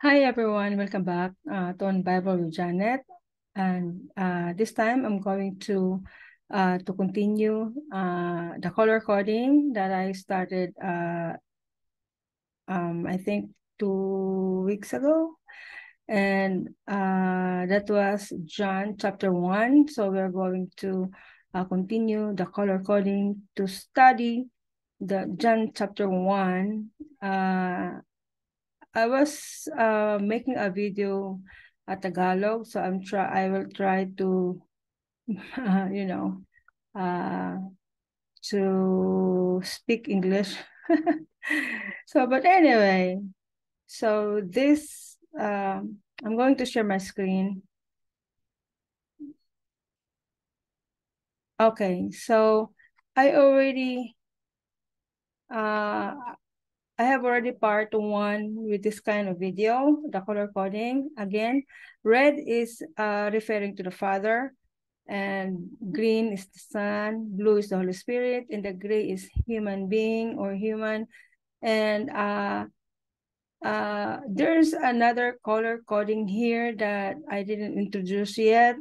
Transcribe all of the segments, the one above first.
Hi, everyone. Welcome back uh, to On Bible with Janet. And uh, this time I'm going to uh, to continue uh, the color coding that I started, uh, um, I think, two weeks ago. And uh, that was John chapter 1. So we're going to uh, continue the color coding to study the John chapter 1. Uh, I was uh, making a video at Tagalog, so I'm try I will try to, uh, you know, uh, to speak English. so, but anyway, so this um, I'm going to share my screen. Okay, so I already uh, I have already part one with this kind of video, the color coding. Again, red is uh, referring to the Father, and green is the Son, blue is the Holy Spirit, and the gray is human being or human. And uh, uh, there's another color coding here that I didn't introduce yet.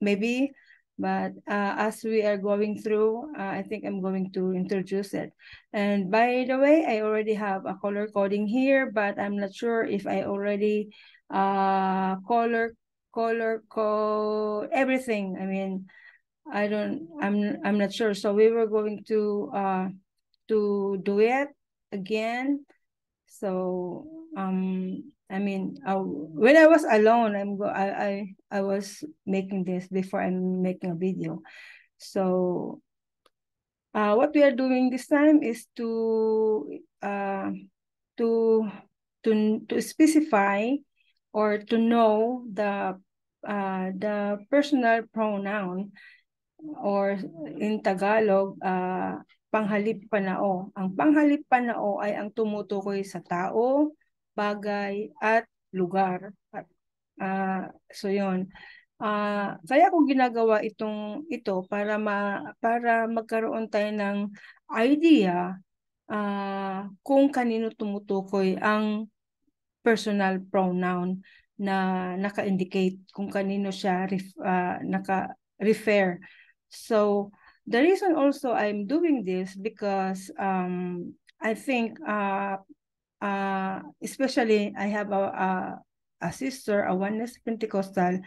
Maybe but uh, as we are going through, uh, I think I'm going to introduce it. And by the way, I already have a color coding here, but I'm not sure if I already uh, color color code everything. I mean, I don't, I'm, I'm not sure. So we were going to, uh, to do it again. So um, I mean, I, uh, when I was alone, I'm go, I, I I was making this before I'm making a video. So, uh, what we are doing this time is to uh, to to to specify or to know the uh, the personal pronoun or in Tagalog, uh, panghalip panao. Ang panghalip panao ay ang tumutukoy sa tao, bagay, at lugar. At, uh, so yun. Uh, kaya ko ginagawa itong ito para ma, para magkaroon tayo ng idea uh, kung kanino tumutukoy ang personal pronoun na naka-indicate kung kanino siya ref, uh, naka-refer. So, the reason also I'm doing this because um, I think uh, Uh, especially I have a, a, a sister, a oneness Pentecostal,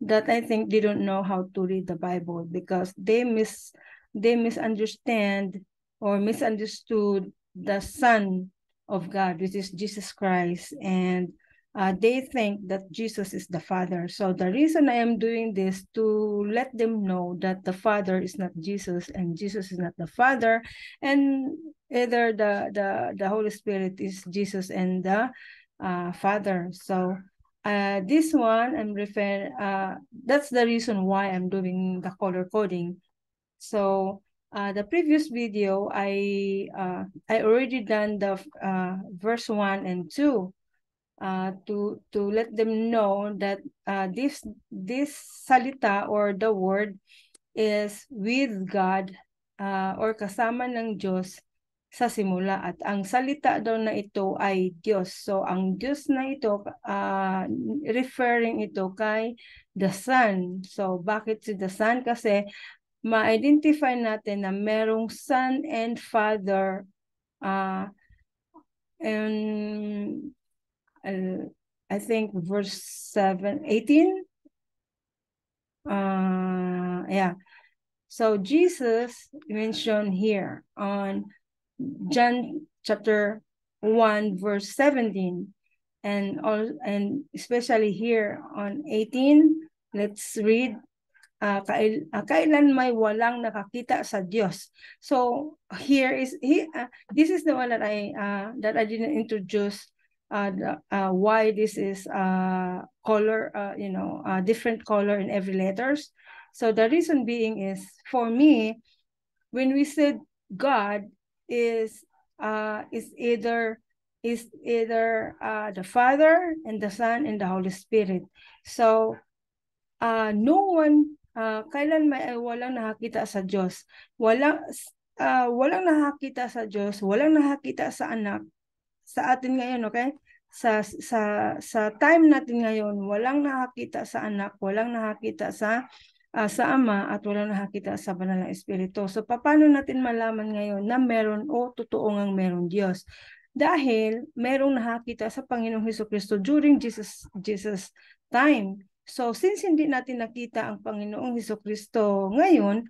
that I think they don't know how to read the Bible because they miss they misunderstand or misunderstood the Son of God, which is Jesus Christ, and uh, they think that Jesus is the Father. So the reason I am doing this to let them know that the Father is not Jesus and Jesus is not the Father, and either the the the Holy Spirit is Jesus and the uh, Father. So uh, this one I'm referring. Uh, that's the reason why I'm doing the color coding. So uh, the previous video I uh, I already done the uh, verse one and two. Uh, to to let them know that uh, this this salita or the word is with God uh, or kasama ng Diyos sa simula at ang salita daw na ito ay Diyos. So ang Diyos na ito uh, referring ito kay the Son. So bakit si the Son? Kasi ma-identify natin na merong Son and Father uh, ah, and uh, I think verse 7, 18? Uh, yeah. So Jesus mentioned here on John chapter 1 verse 17 and all and especially here on 18 let's read uh, kailan may walang nakakita sa Diyos. So here is he uh, this is the one that I uh, that I didn't introduce uh, the, uh why this is uh color uh, you know uh, different color in every letters. So the reason being is for me when we said God is uh, is either is either uh, the Father and the Son and the Holy Spirit. So, uh, no one, uh, kailan may eh, walang nakakita sa Diyos. Walang, uh, walang nakakita sa Diyos, walang nakakita sa anak, sa atin ngayon, okay? Sa, sa, sa time natin ngayon, walang nakakita sa anak, walang nakakita sa uh, sa Ama at walang nakakita sa banal na Espiritu. So paano natin malaman ngayon na meron o totoo ngang meron Diyos? Dahil merong nakakita sa Panginoong Heso Kristo during Jesus, Jesus time. So since hindi natin nakita ang Panginoong Heso Kristo ngayon,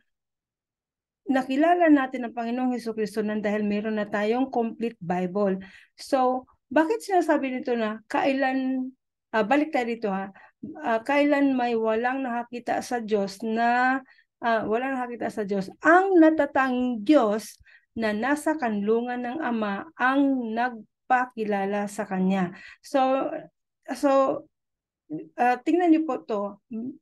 nakilala natin ang Panginoong Heso Kristo nang dahil meron na tayong complete Bible. So bakit sinasabi nito na kailan, uh, balik tayo dito ha, uh, kailan may walang nakakita sa Diyos na uh, walang nakakita sa Diyos. Ang natatanging Diyos na nasa kanlungan ng Ama ang nagpakilala sa Kanya. So, so uh, tingnan niyo po to.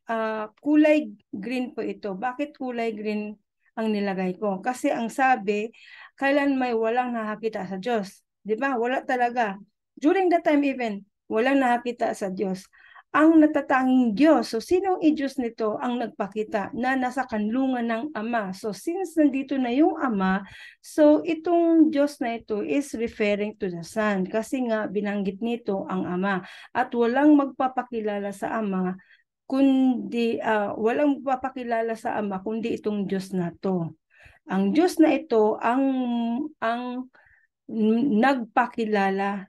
Uh, kulay green po ito. Bakit kulay green ang nilagay ko? Kasi ang sabi, kailan may walang nakakita sa Diyos. Di ba? Wala talaga. During that time even, walang nakakita sa Diyos ang natatanging Diyos. So, sinong i-Diyos nito ang nagpakita na nasa kanlungan ng Ama? So, since nandito na yung Ama, so itong Diyos na ito is referring to the Son kasi nga binanggit nito ang Ama at walang magpapakilala sa Ama kundi uh, walang magpapakilala sa Ama kundi itong Diyos na to. Ang Diyos na ito ang ang nagpakilala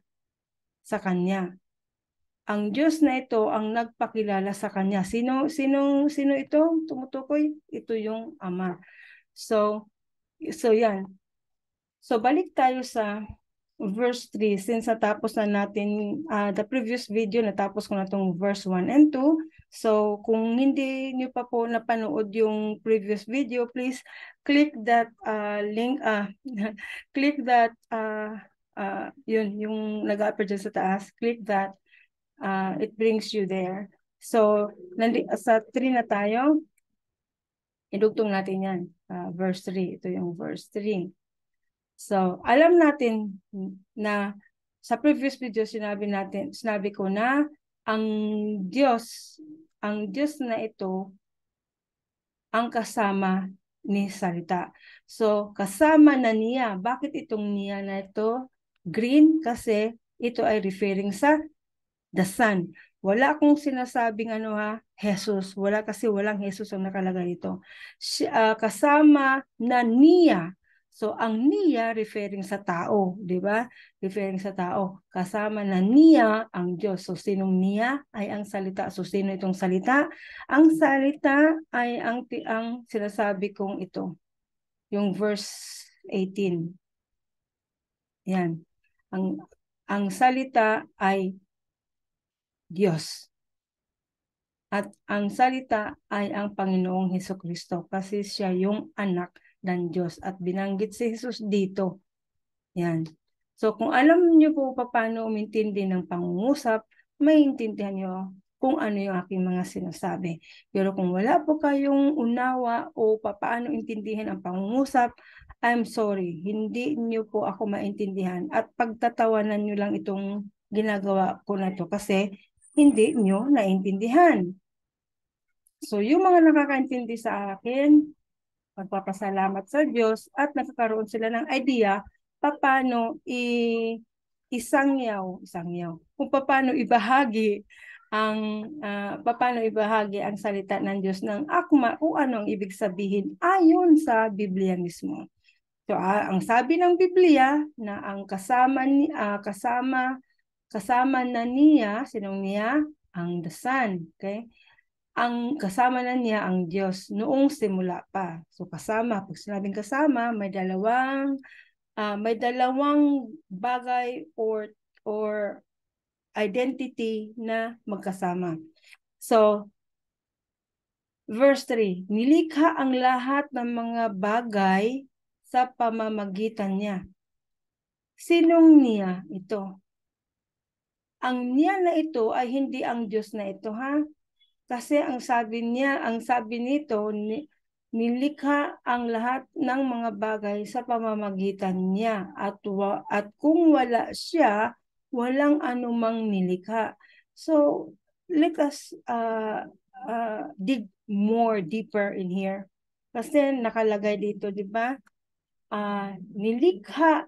sa kanya ang Diyos na ito ang nagpakilala sa kanya. Sino sino sino ito tumutukoy? Ito yung Ama. So so yan. So balik tayo sa verse 3 since natapos na natin uh, the previous video natapos ko na tong verse 1 and 2. So kung hindi niyo pa po napanood yung previous video, please click that uh, link uh, click that uh, uh, yun yung nag-appear sa taas. Click that uh, it brings you there. So, nandi, sa 3 na tayo, idugtong natin yan. Uh, verse 3, ito yung verse 3. So, alam natin na sa previous video sinabi natin, sinabi ko na ang Diyos, ang Diyos na ito ang kasama ni salita. So, kasama na niya. Bakit itong niya na ito? Green kasi ito ay referring sa the Son. Wala akong sinasabing ano ha, Jesus. Wala kasi walang Jesus ang nakalagay dito. Siya, uh, kasama na niya. So ang niya referring sa tao, 'di ba? Referring sa tao. Kasama na niya ang Diyos. So sinong niya ay ang salita. So sino itong salita? Ang salita ay ang ang sinasabi kong ito. Yung verse 18. Yan. Ang ang salita ay Diyos. At ang salita ay ang Panginoong Heso Kristo kasi siya yung anak ng Diyos at binanggit si Jesus dito. Yan. So kung alam niyo po paano umintindi ng pangungusap, maiintindihan niyo kung ano yung aking mga sinasabi. Pero kung wala po kayong unawa o paano intindihin ang pangungusap, I'm sorry, hindi niyo po ako maintindihan at pagtatawanan niyo lang itong ginagawa ko na to kasi hindi nyo naintindihan. So yung mga nakakaintindi sa akin, magpapasalamat sa Diyos at nakakaroon sila ng idea paano i isangyaw, isangyaw, kung paano ibahagi ang uh, paano ibahagi ang salita ng Diyos ng akma o ano ang ibig sabihin ayon sa Biblia mismo. So uh, ang sabi ng Biblia na ang kasama ni uh, kasama kasama na niya, sinong niya? Ang the Son. Okay? Ang kasama na niya ang Diyos noong simula pa. So kasama, pag sinabing kasama, may dalawang uh, may dalawang bagay or or identity na magkasama. So verse 3, nilikha ang lahat ng mga bagay sa pamamagitan niya. Sinong niya ito? ang niya na ito ay hindi ang Diyos na ito ha. Kasi ang sabi niya, ang sabi nito, ni, nilikha ang lahat ng mga bagay sa pamamagitan niya at wa, at kung wala siya, walang anumang nilikha. So, let us uh, uh, dig more deeper in here. Kasi nakalagay dito, di ba? Uh, nilikha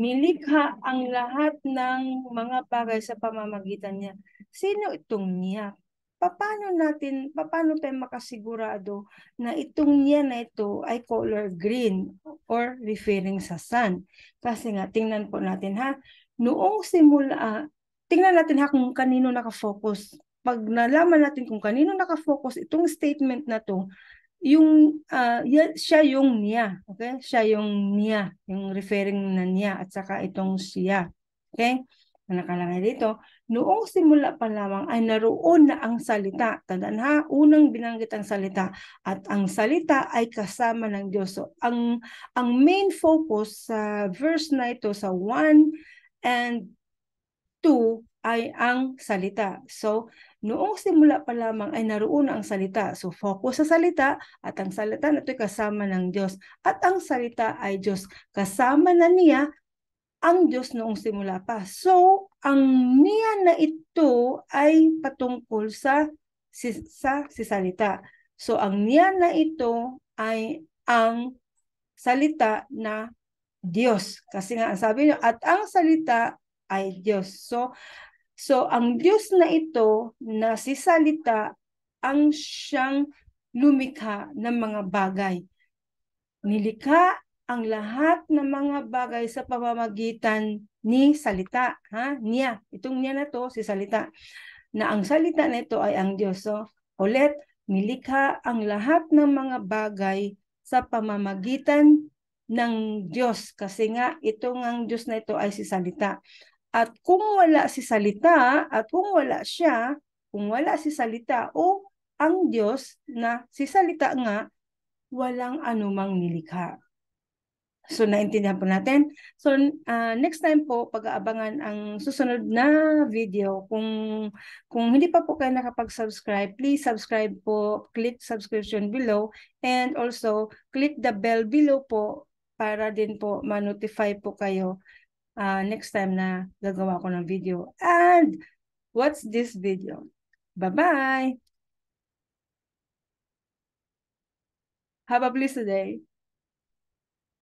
Nilikha ang lahat ng mga bagay sa pamamagitan niya. Sino itong niya? paano natin, paano tayo makasigurado na itong niya na ito ay color green or referring sa sun? Kasi nga, tingnan po natin ha, noong simula, tingnan natin ha kung kanino nakafocus. Pag nalaman natin kung kanino nakafocus itong statement na to, yung uh, siya yung niya, okay? Siya yung niya, yung referring na niya at saka itong siya. Okay? Na nakalagay dito, noong simula pa lamang ay naroon na ang salita. Tandaan ha, unang binanggit ang salita at ang salita ay kasama ng Diyos. So, ang ang main focus sa verse na ito sa 1 and 2 ay ang salita. So, noong simula pa lamang ay naroon ang salita. So, focus sa salita at ang salita na ito'y kasama ng Diyos. At ang salita ay Diyos. Kasama na niya ang Diyos noong simula pa. So, ang niya na ito ay patungkol sa si, sa si salita. So, ang niya na ito ay ang salita na Diyos. Kasi nga, ang sabi niyo, at ang salita ay Diyos. So, So, ang Diyos na ito na si Salita ang siyang lumikha ng mga bagay. Nilikha ang lahat ng mga bagay sa pamamagitan ni salita, ha? Niya. Itong niya na to, si salita. Na ang salita na ito ay ang Diyos. So, ulit, nilikha ang lahat ng mga bagay sa pamamagitan ng Diyos. Kasi nga, itong ang Diyos na ito ay si salita. At kung wala si salita, at kung wala siya, kung wala si salita o ang Diyos na si salita nga, walang anumang nilikha. So, naintindihan po natin. So, uh, next time po, pag-aabangan ang susunod na video. Kung, kung hindi pa po kayo nakapag-subscribe, please subscribe po. Click subscription below. And also, click the bell below po para din po ma-notify po kayo uh, next time na gagawa ko ng video. And what's this video? Bye-bye! Have a blessed day!